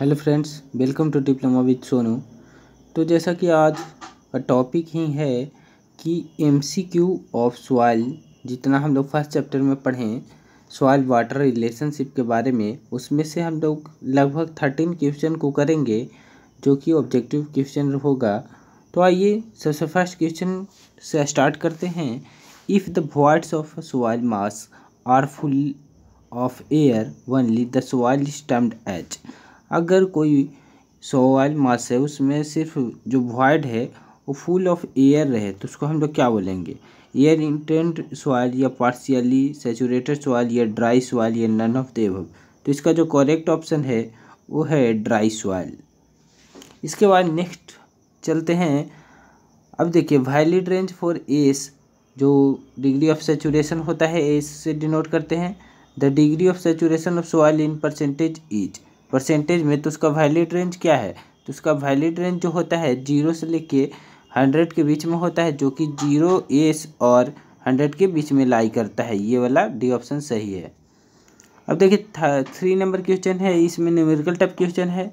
hello friends welcome to diploma with Sonu तो जैसा कि आज का टॉपिक ही है कि एमसीक्यू ऑफ सॉइल जितना हम लोग फर्स्ट चैप्टर में पढ़ें सॉइल वाटर रिलेशनशिप के बारे में उसमें से हम लोग लगभग थर्टीन क्वेश्चन को करेंगे जो कि ऑब्जेक्टिव क्वेश्चन होगा तो आइए सबसे फर्स्ट क्वेश्चन से स्टार्ट करते हैं if the voids of soil mass are full of air only the soil termed H अगर कोई सॉयल मास है उसमें सिर्फ जो वॉइड है वो फुल ऑफ एयर रहे तो उसको हम लोग क्या बोलेंगे एयर इंटेंट सॉयल या पार्शियली सेचूरेटेड सॉयल या ड्राई सॉयल या नन ऑफ देव तो इसका जो करेक्ट ऑप्शन है वो है ड्राई सॉयल इसके बाद नेक्स्ट चलते हैं अब देखिए वैलिड रेंज फॉर एस जो डिग्री ऑफ सेचूरेशन होता है एस से डिनोट करते हैं the degree of saturation of soil in percentage is percentage में तो उसका वैलिड रेंज क्या है तो उसका वैलिड रेंज जो होता है जीरो से लेके हंड्रेड के बीच में होता है जो कि जीरो एस और हंड्रेड के बीच में लाई करता है ये वाला डी ऑप्शन सही है अब देखिए थ्री नंबर क्वेश्चन है इसमें न्यूमेरिकल टाइप क्वेश्चन है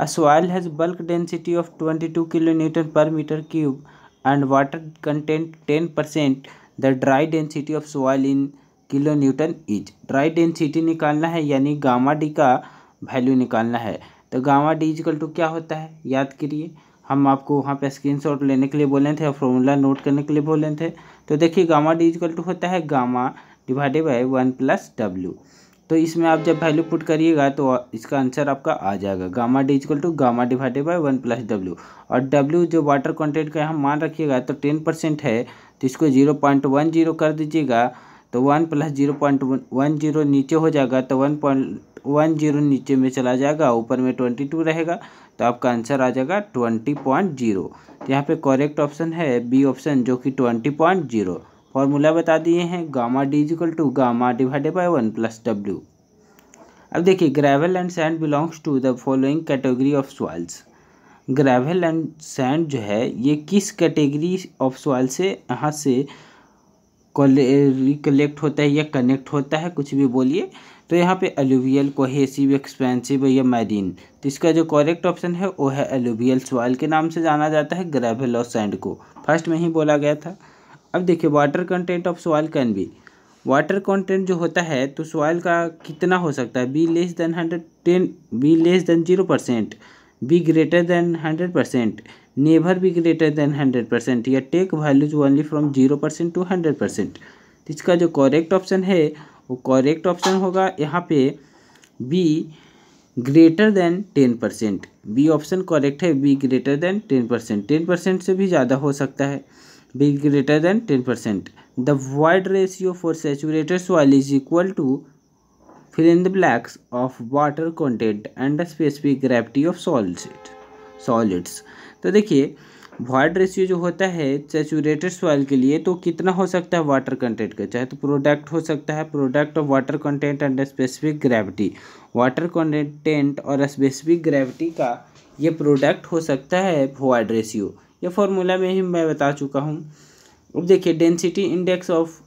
a soil has bulk density of twenty two kilo newton per metre cube and water content ten percent the dry density of soil in kilo newton each dry density निकालना है यानी gamma D का value निकालना है तो gamma D is equal to क्या होता है याद करिए हम आपको वहाँ पे स्क्रीनशॉट लेने के लिए बोले थे और फॉर्मूला नोट करने के लिए बोले थे तो देखिए गामा डी इजिकल टू होता है gamma divided by one plus W तो इसमें आप जब वैल्यू पुट करिएगा तो इसका आंसर आपका आ जाएगा gamma D is equal to gamma divided by one plus W और डब्ल्यू जो वाटर कॉन्टेंट का यहाँ मान रखिएगा तो टेन परसेंट है तो इसको जीरो पॉइंट वन जीरो कर दीजिएगा तो one plus zero point one zero नीचे हो जाएगा तो वन पॉइंट वन जीरो नीचे में चला जाएगा ऊपर में ट्वेंटी टू रहेगा तो आपका आंसर आ जाएगा ट्वेंटी पॉइंट जीरो तो यहाँ पर करेक्ट ऑप्शन है बी ऑप्शन जो कि ट्वेंटी पॉइंट जीरो फॉर्मूला बता दिए हैं gamma D is equal to gamma divided by one plus W अब देखिए gravel and sand belongs to the following category of soils gravel and sand जो है ये किस कैटेगरी ऑफ सॉइल से यहाँ से रिकलेक्ट होता है या कनेक्ट होता है कुछ भी बोलिए तो यहाँ पे एलुवियल कोहेसिव एक्सपेंसिव या मैरिन तो इसका जो करेक्ट ऑप्शन है वो है एलुवियल सॉइल के नाम से जाना जाता है ग्रेवल और सैंड को फर्स्ट में ही बोला गया था अब देखिए water content of soil can be water content जो होता है तो सॉइल का कितना हो सकता है be less than hundred ten be less than zero percent be greater than hundred percent never be greater than hundred percent या take values only from zero percent to hundred percent इसका जो correct option है वो correct option होगा यहाँ पे be greater than ten percent B option correct है be greater than ten percent ten percent से भी ज़्यादा हो सकता है be greater than ten percent the void ratio for saturated soil is equal to fill in the blanks of water content and the specific gravity of solid solids तो देखिए void ratio जो होता है सेचूरेटेड सॉइल के लिए तो कितना हो सकता है वाटर कंटेंट का चाहे तो प्रोडक्ट हो सकता है product of water content and specific gravity water content और स्पेसिफिक ग्रेविटी का ये प्रोडक्ट हो सकता है वॉइड रेशियो ये फॉर्मूला में ही मैं बता चुका हूँ अब देखिए density index of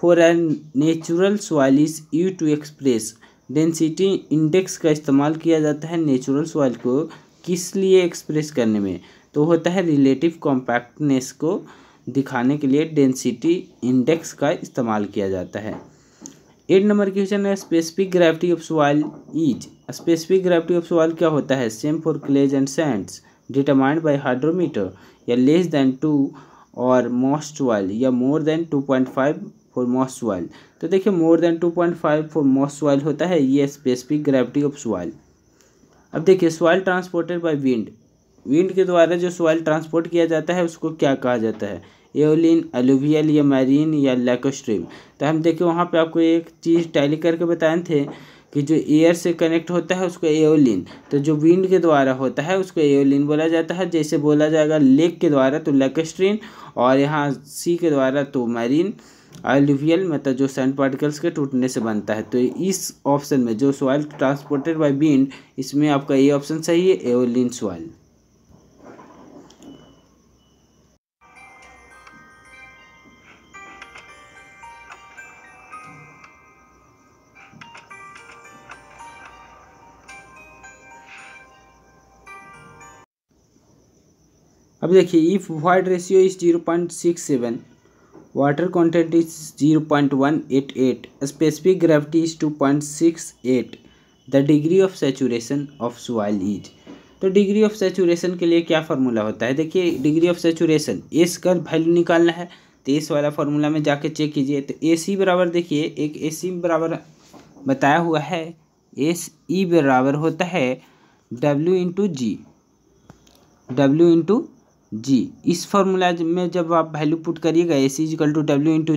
for an natural soil is use to express density index का इस्तेमाल किया जाता है नेचुरल सॉइल को किस लिए एक्सप्रेस करने में तो होता है रिलेटिव कॉम्पैक्टनेस को दिखाने के लिए डेंसिटी इंडेक्स का इस्तेमाल किया जाता है एट नंबर क्वेश्चन है specific gravity of soil is specific gravity of soil क्या होता है same for clays and sands determined by hydrometer या लेस देन टू और मोस्ट सॉइल या more than two point five for most soil तो देखिए more than two point five for most soil होता है ये स्पेसिफिक ग्रेविटी ऑफ सॉइल अब देखिए soil transported by wind wind के द्वारा जो सॉइल ट्रांसपोर्ट किया जाता है उसको क्या कहा जाता है एओलिन एलोवियल या मैरीन या लैकोस्ट्रीम तो हम देखिए वहाँ पे आपको एक चीज़ टैली करके बताए थे कि जो एयर से कनेक्ट होता है उसको एओलिन तो जो विंड के द्वारा होता है उसको एओलिन बोला जाता है जैसे बोला जाएगा लेक के द्वारा तो लैकोस्ट्रीन और यहाँ सी के द्वारा तो मैरीन एलोवियल मतलब जो सैंड पार्टिकल्स के टूटने से बनता है तो इस ऑप्शन में जो सॉइल ट्रांसपोर्टेड बाई विंड इसमें आपका ये ऑप्शन सही है एओलिन सॉइल अब देखिए if void ratio is zero point six seven water content is zero point one eight eight specific gravity is two point six eight the degree of saturation of soil is तो degree of saturation के लिए क्या formula होता है देखिए degree of saturation S का value निकालना है तो एस वाला फार्मूला में जाके चेक कीजिए तो ए सी बराबर देखिए एक ए सी बराबर बताया हुआ है एस ई e बराबर होता है W into G W into G इस फॉर्मूला में जब आप वैल्यू पुट करिएगा S is equal to W into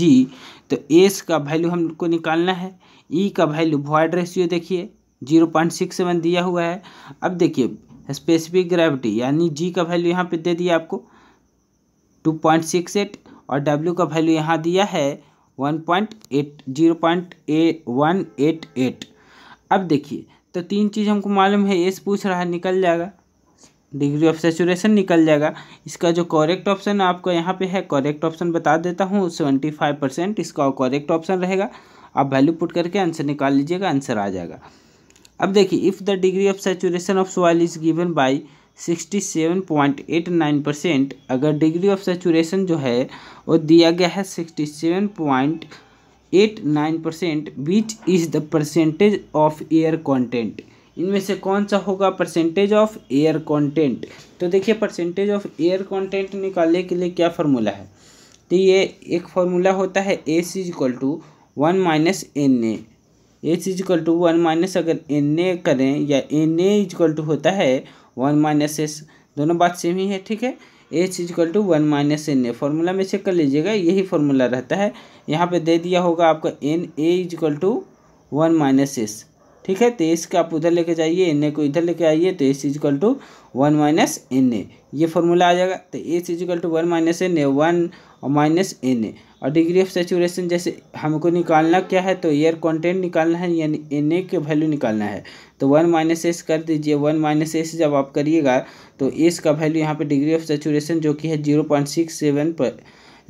G तो एस का वैल्यू हमको निकालना है ई e का वैल्यू वॉइड रेशियो देखिए जीरो पॉइंट सिक्स सेवन दिया हुआ है अब देखिए स्पेसिफिक ग्रेविटी यानी जी का वैल्यू यहाँ पे दे दिया आपको टू पॉइंट सिक्स एट और डब्ल्यू का वैल्यू यहाँ दिया है one point eight zero point A one eight eight अब देखिए तो तीन चीज़ हमको मालूम है एस पूछ रहा है निकल जाएगा डिग्री ऑफ सेचुरेशन निकल जाएगा इसका जो करेक्ट ऑप्शन आपको यहाँ पे है करेक्ट ऑप्शन बता देता हूँ सेवेंटी फाइव परसेंट इसका करेक्ट ऑप्शन रहेगा आप वैल्यू पुट करके आंसर निकाल लीजिएगा आंसर आ जाएगा अब देखिए if the degree of saturation of soil is given by sixty seven point eight nine percent अगर डिग्री ऑफ सेचुरेशन जो है वो दिया गया है sixty seven point eight nine percent which is the percentage of air content इनमें से कौन सा होगा परसेंटेज ऑफ एयर कंटेंट तो देखिए परसेंटेज ऑफ एयर कंटेंट निकालने के लिए क्या फार्मूला है तो ये एक फार्मूला होता है S is equal to one minus N A S is equal to one minus अगर एन ए करें या एन ए इजक्ल टू होता है वन माइनस एस दोनों बात सेम ही है ठीक है H equal to one minus N A formula में चेक कर लीजिएगा यही फार्मूला रहता है यहाँ पे दे दिया होगा आपका N A is equal to one minus S ठीक है एस तो का आप उधर लेके जाइए एन ए को इधर लेके आइए तो S is equal to one minus N A ये फॉर्मूला आ जाएगा तो S is equal to one minus N A one और माइनस एन ए और डिग्री ऑफ सेचुरेशन जैसे हमको निकालना क्या है तो एयर कंटेंट निकालना है यानी एन ए के वैल्यू निकालना है तो वन माइनस एस कर दीजिए वन माइनस एस जब आप करिएगा तो एस का वैल्यू यहाँ पर डिग्री ऑफ सेचुरेशन जो कि है जीरो पॉइंट सिक्स सेवन पर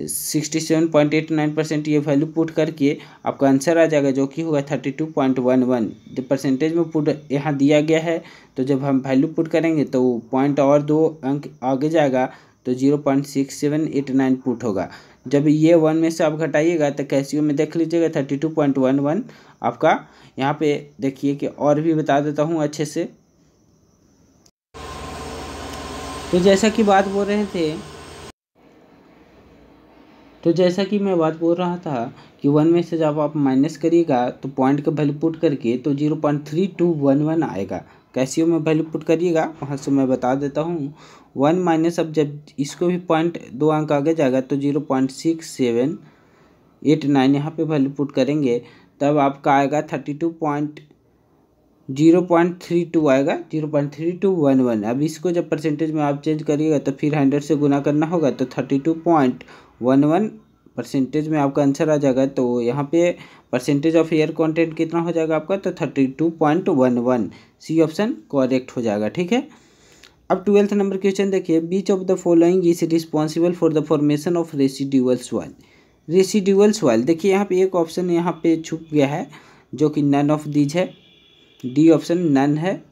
sixty seven point eight nine percent ये वैल्यू पुट करके आपका आंसर आ जाएगा जो कि होगा thirty two point one one percentage में पुट यहाँ दिया गया है तो जब हम वैल्यू पुट करेंगे तो पॉइंट और दो अंक आगे जाएगा तो zero point six seven eight nine put होगा जब ये वन में से आप घटाइएगा तो कैसीओ में देख लीजिएगा thirty two point one one आपका यहाँ पे देखिए कि और भी बता देता हूँ अच्छे से तो जैसा कि बात बोल रहे थे तो जैसा कि मैं बात बोल रहा था कि वन में से जब आप माइनस करिएगा तो पॉइंट का वैल्यू पुट करके तो zero point three two one one आएगा कैसियो में वैल्यू पुट करिएगा वहाँ से मैं बता देता हूँ वन माइनस अब जब इसको भी पॉइंट दो अंक आगे जाएगा तो zero point six seven eight nine यहाँ पर वैल्यू पुट करेंगे तब आपका आएगा thirty two point zero point three two आएगा zero point three two one one अब इसको जब परसेंटेज में आप चेंज करिएगा तो फिर हंड्रेड से गुना करना होगा तो thirty two point one one percentage में आपका आंसर आ जाएगा तो यहाँ पे परसेंटेज ऑफ एयर कंटेंट कितना हो जाएगा आपका तो thirty two point one one C option correct हो जाएगा ठीक है अब ट्वेल्थ नंबर क्वेश्चन देखिए which of the following is responsible for the formation of residual soil residual soil देखिए यहाँ पे एक ऑप्शन यहाँ पे छुप गया है जो कि नन ऑफ दीज है डी ऑप्शन नन है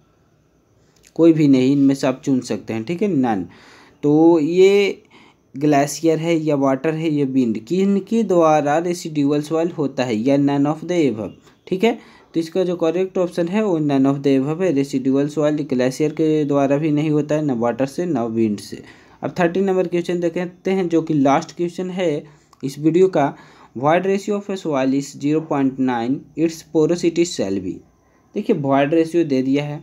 कोई भी नहीं इनमें से आप चुन सकते हैं ठीक है नन तो ये ग्लेशियर है या वाटर है या विंड किन के द्वारा रेसिड्यूअल सॉइल होता है या नन ऑफ द एव ठीक है तो इसका जो करेक्ट ऑप्शन है वो नन ऑफ द एभव है रेसिड्यूअल सॉइल ग्लेशियर के द्वारा भी नहीं होता है ना वाटर से ना विंड से अब थर्टी नंबर क्वेश्चन देखते हैं जो कि लास्ट क्वेश्चन है इस वीडियो का void ratio of a soil is zero point nine its porosity shall be देखिए वाइड रेशियो दे दिया है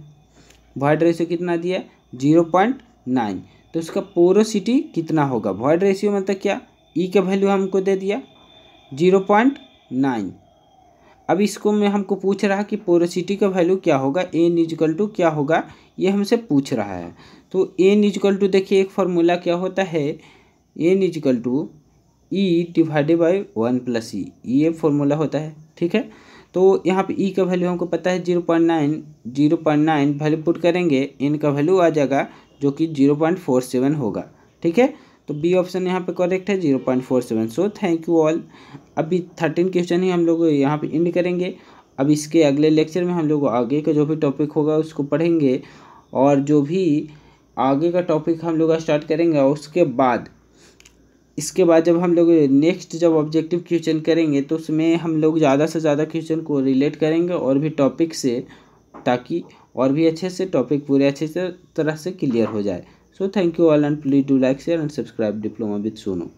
वाइड रेशियो कितना दिया जीरो पॉइंट नाइन तो उसका पोरोसिटी कितना होगा वॉइड रेशियो मतलब क्या ई e का वैल्यू हमको दे दिया जीरो पॉइंट नाइन अब इसको में हमको पूछ रहा है कि पोरोसिटी का वैल्यू क्या होगा एन इजकल टू क्या होगा ये हमसे पूछ रहा है तो एन इजकल टू देखिए एक फार्मूला क्या होता है N is equal to E divided by one plus E ये फॉर्मूला होता है ठीक है तो यहाँ पे ई e का वैल्यू हमको पता है zero point nine zero point nine value put करेंगे एन का वैल्यू आ जाएगा जो कि जीरो पॉइंट फोर सेवन होगा ठीक है तो बी ऑप्शन यहाँ पे करेक्ट है zero point four seven so thank you all अभी थर्टीन क्वेश्चन ही हम लोग यहाँ पे इंड करेंगे अब इसके अगले लेक्चर में हम लोग आगे का जो भी टॉपिक होगा उसको पढ़ेंगे और जो भी आगे का टॉपिक हम लोग स्टार्ट करेंगे उसके बाद इसके बाद जब हम लोग नेक्स्ट जब ऑब्जेक्टिव क्वेश्चन करेंगे तो उसमें हम लोग ज़्यादा से ज़्यादा क्वेश्चन को रिलेट करेंगे और भी टॉपिक से ताकि और भी अच्छे से टॉपिक पूरे अच्छे से तरह से क्लियर हो जाए so thank you all and please do like share and subscribe diploma with Sonu